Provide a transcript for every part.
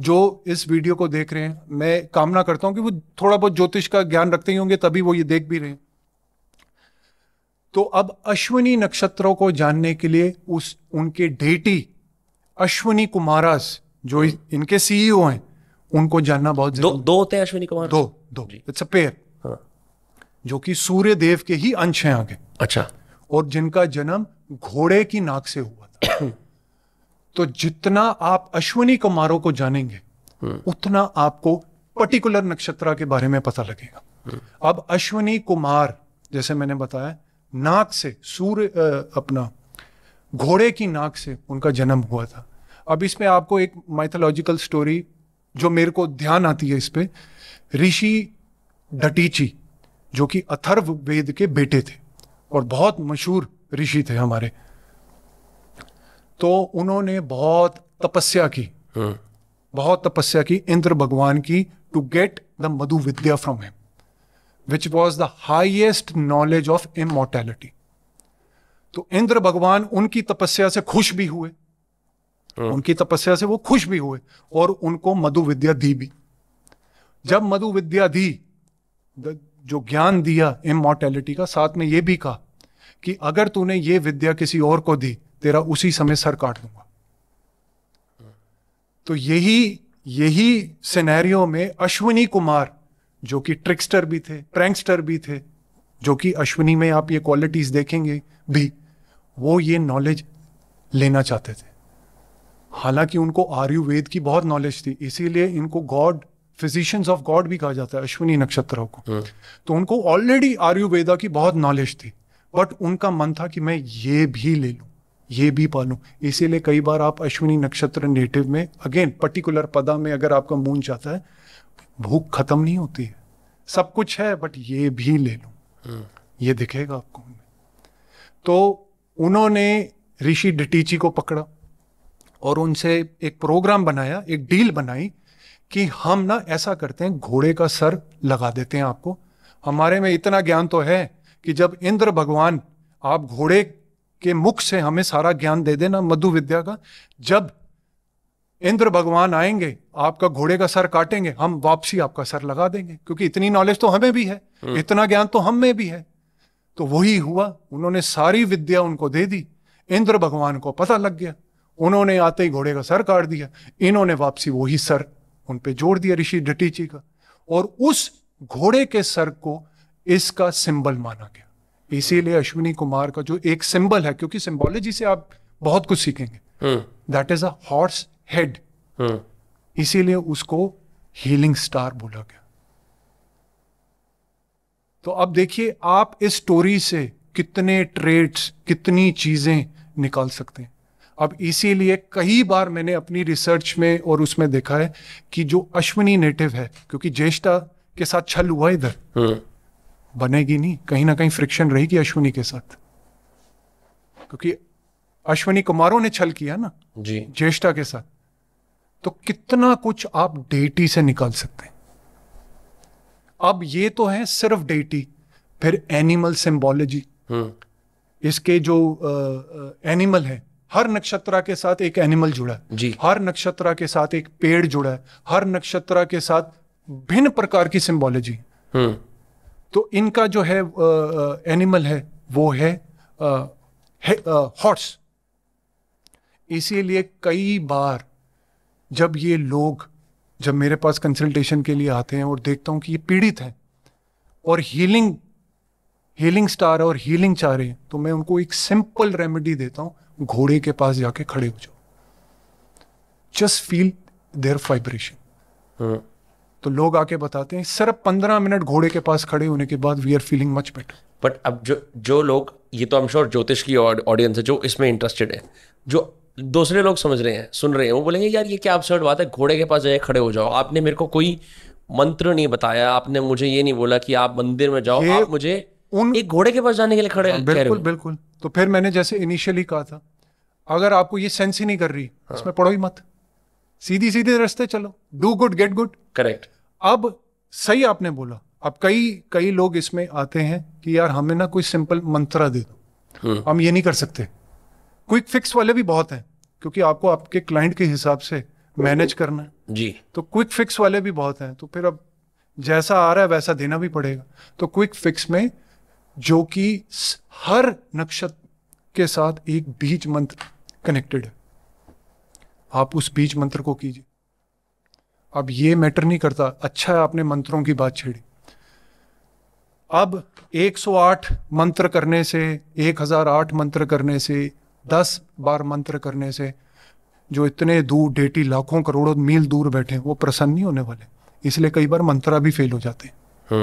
जो इस वीडियो को देख रहे हैं मैं कामना करता हूं कि वो थोड़ा बहुत ज्योतिष का ज्ञान रखते ही होंगे तभी वो ये देख भी रहे हैं तो अब अश्विनी नक्षत्रों को जानने के लिए उस उनके डेटी अश्विनी कुमारस जो इनके सीईओ e हैं उनको जानना बहुत दो दो होते हैं अश्विनी कुमार दो दो इट्स अ पेयर हाँ। जो कि सूर्य देव के ही अंश हैं आगे अच्छा और जिनका जन्म घोड़े की नाक से हुआ था तो जितना आप अश्विनी कुमारों को जानेंगे हम्म। उतना आपको पर्टिकुलर नक्षत्र के बारे में पता लगेगा हम्म। अब अश्विनी कुमार जैसे मैंने बताया नाक से सूर्य अपना घोड़े की नाक से उनका जन्म हुआ था अब इसमें आपको एक माइथोलॉजिकल स्टोरी जो मेरे को ध्यान आती है इस पर ऋषि डटीची जो कि अथर्व वेद के बेटे थे और बहुत मशहूर ऋषि थे हमारे तो उन्होंने बहुत तपस्या की हाँ। बहुत तपस्या की इंद्र भगवान की to get the Madhu Vidya from him which was the highest knowledge of immortality तो इंद्र भगवान उनकी तपस्या से खुश भी हुए हाँ। उनकी तपस्या से वो खुश भी हुए और उनको मधु विद्या दी भी जब मधु विद्या दी जो ज्ञान दिया इमोर्टैलिटी का साथ में ये भी कहा कि अगर तूने ये विद्या किसी और को दी तेरा उसी समय सर काट दूंगा तो यही यही सिनेरियो में अश्विनी कुमार जो कि ट्रिक्स्टर भी थे प्रैंकस्टर भी थे जो कि अश्विनी में आप ये क्वालिटीज देखेंगे भी वो ये नॉलेज लेना चाहते थे हालांकि उनको आयुर्वेद की बहुत नॉलेज थी इसीलिए इनको गॉड फिजिशियंस ऑफ गॉड भी कहा जाता है अश्विनी नक्षत्रों को हम्म। तो उनको ऑलरेडी आयुर्वेदा की बहुत नॉलेज थी बट उनका मन था कि मैं ये भी ले लूँ ये भी पालू इसीलिए कई बार आप अश्विनी नक्षत्र नेटिव में अगेन पर्टिकुलर पदा में अगर आपका मून जाता है भूख खत्म नहीं होती है सब कुछ है बट ये भी ले लू हम्म। ये दिखेगा आपको तो उन्होंने ऋषि डिटीची को पकड़ा और उनसे एक प्रोग्राम बनाया एक डील बनाई कि हम ना ऐसा करते हैं घोड़े का सर लगा देते हैं आपको हमारे में इतना ज्ञान तो है कि जब इंद्र भगवान आप घोड़े के मुख से हमें सारा ज्ञान दे देना मधु विद्या का जब इंद्र भगवान आएंगे आपका घोड़े का सर काटेंगे हम वापसी आपका सर लगा देंगे क्योंकि इतनी नॉलेज तो हमें भी है हम्म। इतना ज्ञान तो हम में भी है तो वही हुआ उन्होंने सारी विद्या उनको दे दी इंद्र भगवान को पता लग गया उन्होंने आते ही घोड़े का सर काट दिया इन्होंने वापसी वही सर उन पे जोड़ दिया ऋषि डटीची का और उस घोड़े के सर को इसका सिंबल माना गया इसीलिए अश्विनी कुमार का जो एक सिंबल है क्योंकि सिंबोलॉजी से आप बहुत कुछ सीखेंगे that is a horse head इसीलिए उसको हीलिंग स्टार बोला गया तो अब देखिए आप इस स्टोरी से कितने ट्रेड्स कितनी चीजें निकाल सकते हैं अब इसीलिए कई बार मैंने अपनी रिसर्च में और उसमें देखा है कि जो अश्विनी नेटिव है क्योंकि ज्येष्ठा के साथ छल हुआ इधर हम्म। बनेगी नहीं कहीं ना कहीं फ्रिक्शन रहेगी अश्विनी के साथ क्योंकि अश्विनी कुमारों ने छल किया ना जी ज्येष्ठा के साथ तो कितना कुछ आप डेटी से निकाल सकते हैं अब ये तो है सिर्फ डेटी फिर एनिमल हम्म। सिंबोलॉजी इसके जो आ, एनिमल है हर नक्षत्रा के साथ एक एनिमल जुड़ा है जी हर नक्षत्रा के साथ एक पेड़ जुड़ा है हर नक्षत्रा के साथ भिन्न प्रकार की सिंबोलॉजी तो इनका जो है एनिमल है वो है हॉर्स इसीलिए कई बार जब ये लोग जब मेरे पास कंसल्टेशन के लिए आते हैं और देखता हूं कि ये पीड़ित हैं और हीलिंग हीलिंग स्टार और हीलिंग चाह रहे हैं तो मैं उनको एक सिंपल रेमेडी देता हूं घोड़े के पास जाके खड़े हो जाओ जस्ट फील देयर वाइब्रेशन तो लोग आके बताते हैं सिर्फ पंद्रह मिनट घोड़े के पास खड़े होने के बाद we are feeling much better but अब जो जो लोग ये तो हम श्योर ज्योतिष की ऑडियंस है जो इसमें इंटरेस्टेड है जो दूसरे लोग समझ रहे हैं सुन रहे हैं वो बोलेंगे यार ये क्या अपसर्ड बात है घोड़े के पास जाए खड़े हो जाओ आपने मेरे को कोई मंत्र नहीं बताया आपने मुझे ये नहीं बोला कि आप मंदिर में जाओ आप मुझे उन एक घोड़े के पास जाने के लिए खड़े हाँ, बिल्कुल बिल्कुल तो फिर मैंने जैसे इनिशियली कहा था अगर आपको ये सेंस ही नहीं कर रही हाँ। इसमें पढ़ो ही मत सीधी सीधे रास्ते चलो do good get good correct अब सही आपने बोला अब कई कई लोग इसमें आते हैं कि यार हमें ना कोई सिंपल मंत्रा दे दो हम्म। हम ये नहीं कर सकते क्विक फिक्स वाले भी बहुत हैं क्योंकि आपको आपके क्लाइंट के हिसाब से मैनेज करना है जी तो क्विक फिक्स वाले भी बहुत हैं तो फिर अब जैसा आ रहा है वैसा देना भी पड़ेगा तो क्विक फिक्स में जो कि हर नक्षत्र के साथ एक बीज मंत्र कनेक्टेड है आप उस बीज मंत्र को कीजिए अब ये मैटर नहीं करता अच्छा है आपने मंत्रों की बात छेड़ी अब 108 मंत्र करने से 1008 मंत्र करने से 10 बार मंत्र करने से जो इतने दूर डेटी लाखों करोड़ों मील दूर बैठे हैं वो प्रसन्न नहीं होने वाले इसलिए कई बार मंत्रा भी फेल हो जाते हैं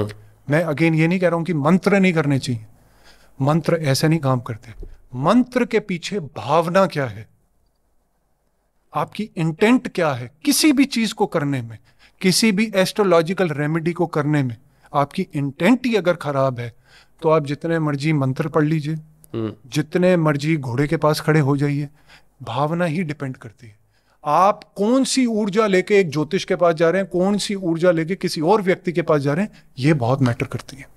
हाँ। मैं अगेन ये नहीं कह रहा हूं कि मंत्र नहीं करने चाहिए मंत्र ऐसे नहीं काम करते मंत्र के पीछे भावना क्या है आपकी इंटेंट क्या है किसी भी चीज को करने में किसी भी एस्ट्रोलॉजिकल रेमेडी को करने में आपकी इंटेंट ही अगर खराब है तो आप जितने मर्जी मंत्र पढ़ लीजिए हम्म। जितने मर्जी घोड़े के पास खड़े हो जाइए भावना ही डिपेंड करती है आप कौन सी ऊर्जा लेके एक ज्योतिष के पास जा रहे हैं कौन सी ऊर्जा लेके किसी और व्यक्ति के पास जा रहे हैं ये बहुत मैटर करती है